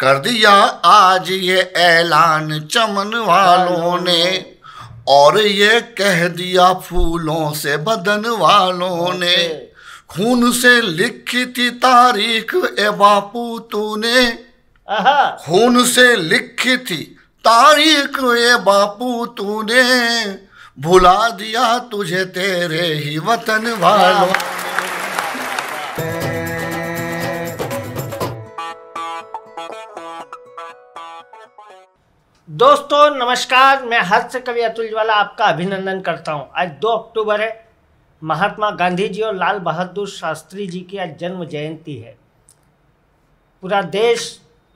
कर दिया आज ये ऐलान चमन वालों ने और ये कह दिया फूलों से बदन वालों ने खून से लिखी थी तारीख ए बापू तूने खून से लिखी थी तारीख ए बापू तूने भुला दिया तुझे तेरे ही वतन वालों दोस्तों नमस्कार मैं हर्ष कवि अतुल ज्वाला आपका अभिनंदन करता हूं आज 2 अक्टूबर है महात्मा गांधी जी और लाल बहादुर शास्त्री जी की आज जन्म जयंती है पूरा देश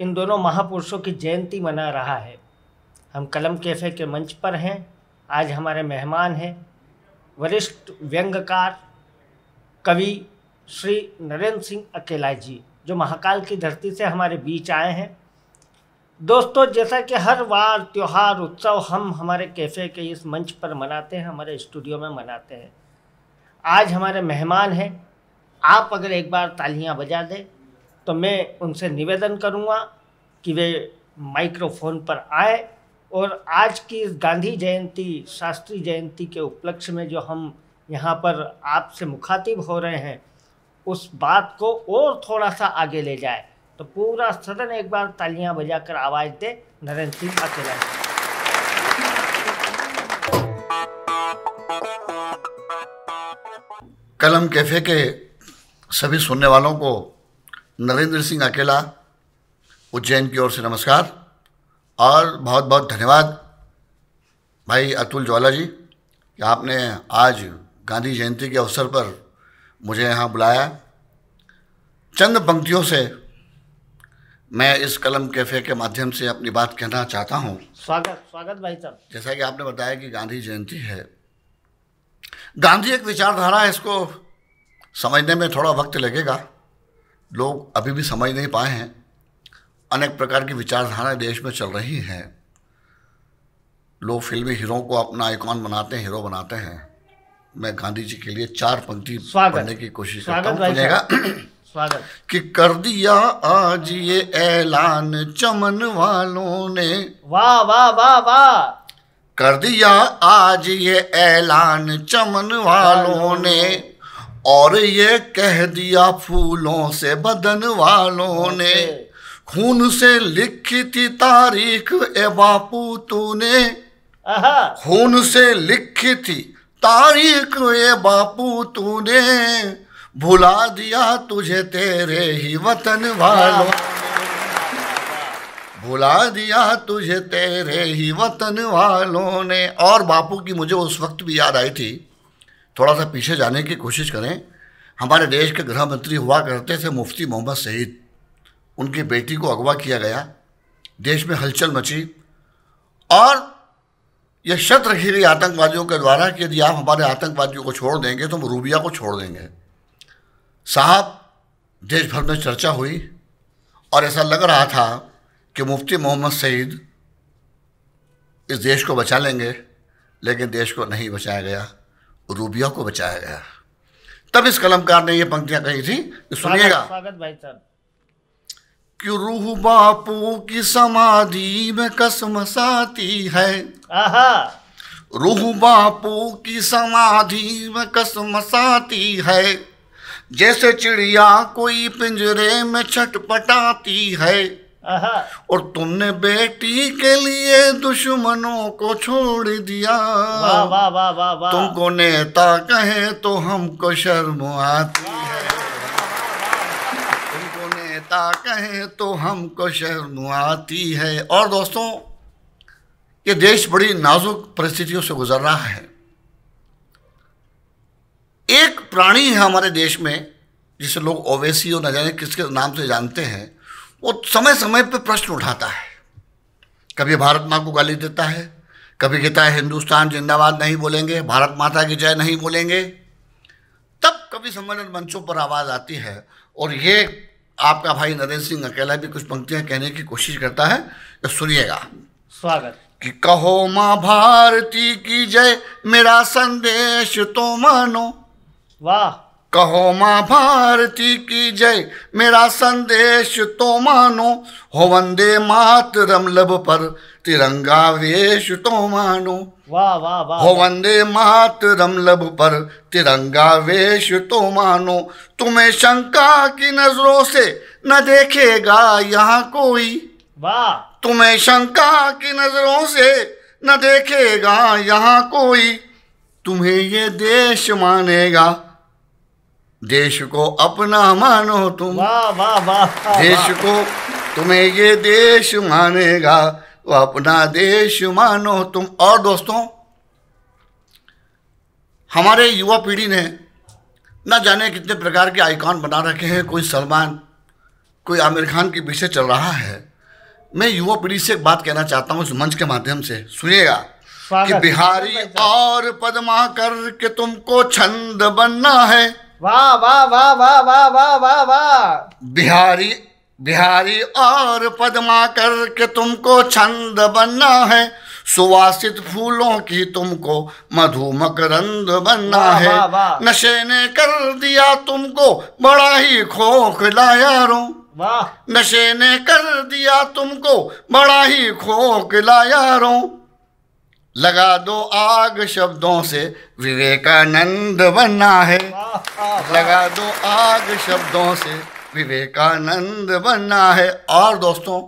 इन दोनों महापुरुषों की जयंती मना रहा है हम कलम कैफ़े के मंच पर हैं आज हमारे मेहमान हैं वरिष्ठ व्यंग्यकार कवि श्री नरेंद्र सिंह अकेला जी जो महाकाल की धरती से हमारे बीच आए हैं दोस्तों जैसा कि हर वार त्यौहार उत्सव हम हमारे कैफ़े के इस मंच पर मनाते हैं हमारे स्टूडियो में मनाते हैं आज हमारे मेहमान हैं आप अगर एक बार तालियां बजा दें तो मैं उनसे निवेदन करूंगा कि वे माइक्रोफोन पर आए और आज की इस गांधी जयंती शास्त्री जयंती के उपलक्ष्य में जो हम यहाँ पर आपसे मुखातिब हो रहे हैं उस बात को और थोड़ा सा आगे ले जाए तो पूरा सदन एक बार तालियां बजाकर आवाज़ दे नरेंद्र सिंह अकेला कलम कैफे के सभी सुनने वालों को नरेंद्र सिंह अकेला उज्जैन की ओर से नमस्कार और बहुत बहुत धन्यवाद भाई अतुल ज्वाला जी कि आपने आज गांधी जयंती के अवसर पर मुझे यहाँ बुलाया चंद पंक्तियों से मैं इस कलम कैफे के माध्यम से अपनी बात कहना चाहता हूँ स्वागत स्वागत भाई साहब जैसा कि आपने बताया कि गांधी जयंती है गांधी एक विचारधारा है इसको समझने में थोड़ा वक्त लगेगा लोग अभी भी समझ नहीं पाए हैं अनेक प्रकार की विचारधाराएं देश में चल रही हैं लोग फिल्मी हीरो को अपना आइकॉन बनाते हैं हीरो बनाते हैं मैं गांधी जी के लिए चार पंक्ति पढ़ने की कोशिश करता हूँ स्वागत कि कर दिया आज ये ऐलान चमन वालों ने वाह वाह वाह वाह कर दिया आज ये ऐलान चमन वालों ने और ये कह दिया फूलों से बदन वालों ने खून से लिखी थी तारीख ए बापू तूने खून से लिखी थी तारीख ए बापू तूने भुला दिया तुझे तेरे ही वतन वालों भुला दिया तुझे तेरे ही वतन वालों ने और बापू की मुझे उस वक्त भी याद आई थी थोड़ा सा पीछे जाने की कोशिश करें हमारे देश के गृह मंत्री हुआ करते थे मुफ्ती मोहम्मद सईद उनकी बेटी को अगवा किया गया देश में हलचल मची और यह शत रखी गई आतंकवादियों के द्वारा कि यदि आप हमारे आतंकवादियों को छोड़ देंगे तो हम रूबिया को छोड़ देंगे साहब देश भर में चर्चा हुई और ऐसा लग रहा था कि मुफ्ती मोहम्मद सईद इस देश को बचा लेंगे लेकिन देश को नहीं बचाया गया रूबिया को बचाया गया तब इस कलमकार ने ये पंक्तियां कही थी सुनिएगा कि रूह बापू की समाधि में कसम साती है रूह बापू की समाधि में कसम साती है जैसे चिड़िया कोई पिंजरे में छटपटाती है और तुमने बेटी के लिए दुश्मनों को छोड़ दिया वाह वाह वाह तुमको नेता कहे तो हमको शर्म आती है तुमको नेता कहे तो हमको शर्म आती है और दोस्तों ये देश बड़ी नाजुक परिस्थितियों से गुजर रहा है एक प्राणी है हमारे देश में जिसे लोग ओवेसी और न जाने किसके नाम से जानते हैं वो समय समय पर प्रश्न उठाता है कभी भारत माँ को गाली देता है कभी कहता है हिंदुस्तान जिंदाबाद नहीं बोलेंगे भारत माता की जय नहीं बोलेंगे तब कभी सम्मेलन मंचों पर आवाज़ आती है और ये आपका भाई नरेंद्र सिंह अकेला भी कुछ पंक्तियाँ कहने की कोशिश करता है तो सुनिएगा स्वागत कि कहो माँ भारती की जय मेरा संदेश तो मानो वाह कहो माँ भारती की जय मेरा संदेश तो मानो हो वंदे मातरम लब पर तिरंगा वेश तो मानो वाह वाह वाह हो वंदे मातरम लब पर तिरंगा वेश तो मानो तुम्हें शंका की नजरों से न देखेगा यहाँ कोई वाह तुम्हें शंका की नजरों से न देखेगा यहाँ कोई तुम्हें ये देश मानेगा देश को अपना मानो तुम वाह वाह वाह देश को तुम्हें ये देश मानेगा वो अपना देश मानो तुम और दोस्तों हमारे युवा पीढ़ी ने ना जाने कितने प्रकार के आइकॉन बना रखे हैं कोई सलमान कोई आमिर खान के पीछे चल रहा है मैं युवा पीढ़ी से एक बात कहना चाहता हूँ इस मंच के माध्यम से सुनिएगा कि बिहारी और पदमा करके तुमको छंद बनना है वाह वाह वाह वाह वाह वाह वाह वाह बिहारी बिहारी और पदमा करके तुमको छंद बनना है सुवासित फूलों की तुमको मधु मकरंद बनना है नशे ने कर दिया तुमको बड़ा ही खोखला यारो नशे ने कर दिया तुमको बड़ा ही खोखला यारो लगा दो आग शब्दों से विवेकानंद बनना है लगा दो आग शब्दों से विवेकानंद बनना है और दोस्तों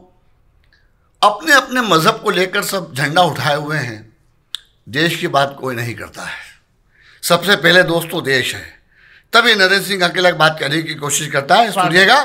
अपने अपने मज़हब को लेकर सब झंडा उठाए हुए हैं देश की बात कोई नहीं करता है सबसे पहले दोस्तों देश है तभी नरेंद्र सिंह अकेला बात करने की कोशिश करता है सुनिएगा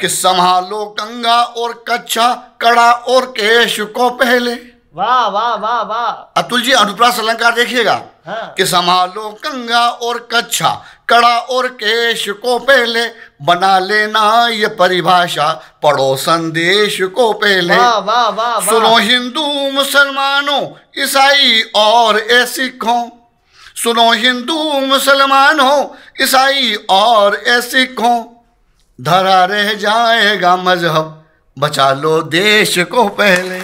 कि संभालो कंगा और कच्चा कड़ा और केश को पहले वाह वाह वाह वाह अतुल जी अनुप्रास अलंकार देखिएगा हाँ। कि संभालो कंगा और कच्छा कड़ा और केश को पहले बना लेना ये परिभाषा पढ़ो संदेश को पहले वाह वाह वाह सुनो हिंदू मुसलमानों ईसाई और ए सिखों सुनो हिंदू मुसलमान हो ईसाई और ए सिख हो धरा रह जाएगा मजहब बचा लो देश को पहले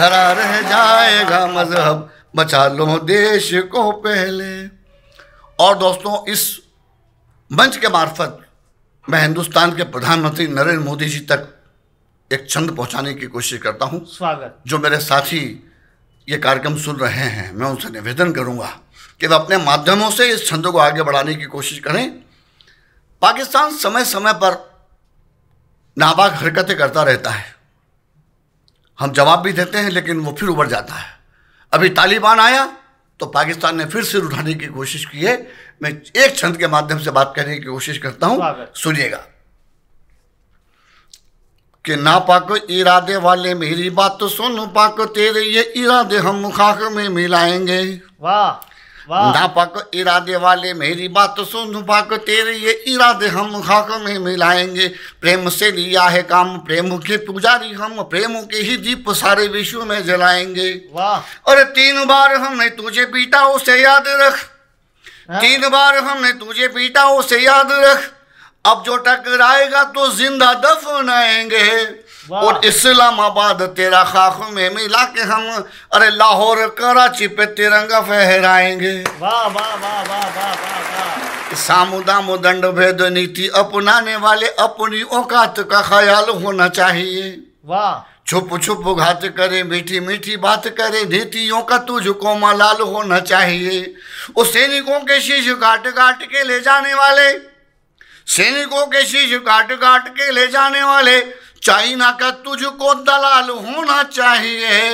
धरा रह जाएगा मजहब बचा लो देश को पहले और दोस्तों इस मंच के मार्फत मैं हिंदुस्तान के प्रधानमंत्री नरेंद्र मोदी जी तक एक छंद पहुंचाने की कोशिश करता हूं स्वागत जो मेरे साथी ये कार्यक्रम सुन रहे हैं मैं उनसे निवेदन करूंगा कि वे अपने माध्यमों से इस छंद को आगे बढ़ाने की कोशिश करें पाकिस्तान समय समय पर नाबाक हरकतें करता रहता है हम जवाब भी देते हैं लेकिन वो फिर उबर जाता है अभी तालिबान आया तो पाकिस्तान ने फिर सिर उठाने की कोशिश की है मैं एक छंद के माध्यम से बात करने की कोशिश करता हूं सुनिएगा कि ना पाको इरादे वाले मेरी बात तो सुन पाको तेरे ये इरादे हम मुखाक में मिलाएंगे वाह ना इरादे वाले मेरी बात सुन पाक तेरे ये इरादे हम खाक में मिलाएंगे प्रेम से लिया है काम प्रेम के पुजारी हम प्रेम के ही दीप सारे विश्व में जलाएंगे वाह और तीन बार हमने तुझे पीटा उसे याद रख हाँ। तीन बार हमने तुझे पीटा उसे याद रख अब जो टकराएगा तो जिंदा दफनाएंगे और इस्लामाबाद तेरा खाक में मिला के हम अरे लाहौर कराची पे तिरंगा फहराएंगे सामुदाम दंड भेद नीति अपनाने वाले अपनी औकात का ख्याल होना चाहिए वाह छुप छुप घात करे मीठी मीठी बात करे नीतियों का तुझको मलाल होना चाहिए उस सैनिकों के शीश घाट घाट के ले जाने वाले सैनिकों के शीश घाट घाट के ले जाने वाले चाइना का तुझको दलाल होना चाहिए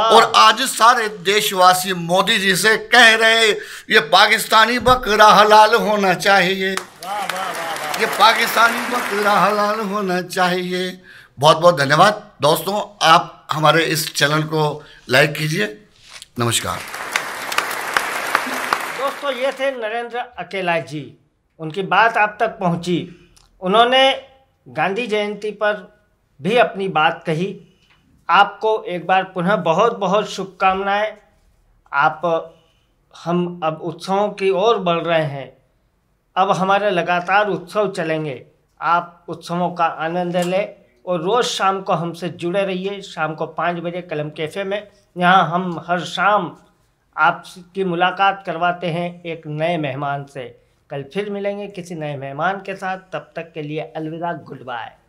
और आज सारे देशवासी मोदी जी से कह रहे ये पाकिस्तानी बकरा हलाल होना चाहिए वाँ, वाँ, वाँ, ये पाकिस्तानी बकरा हलाल होना चाहिए बहुत बहुत धन्यवाद दोस्तों आप हमारे इस चैनल को लाइक कीजिए नमस्कार दोस्तों ये थे नरेंद्र अकेला जी उनकी बात आप तक पहुंची उन्होंने गांधी जयंती पर भी अपनी बात कही आपको एक बार पुनः बहुत बहुत शुभकामनाएं आप हम अब उत्सवों की ओर बढ़ रहे हैं अब हमारे लगातार उत्सव चलेंगे आप उत्सवों का आनंद लें और रोज़ शाम को हमसे जुड़े रहिए शाम को पाँच बजे कलम कैफ़े में यहाँ हम हर शाम आपकी मुलाकात करवाते हैं एक नए मेहमान से कल फिर मिलेंगे किसी नए मेहमान के साथ तब तक के लिए अलविदा गुड बाय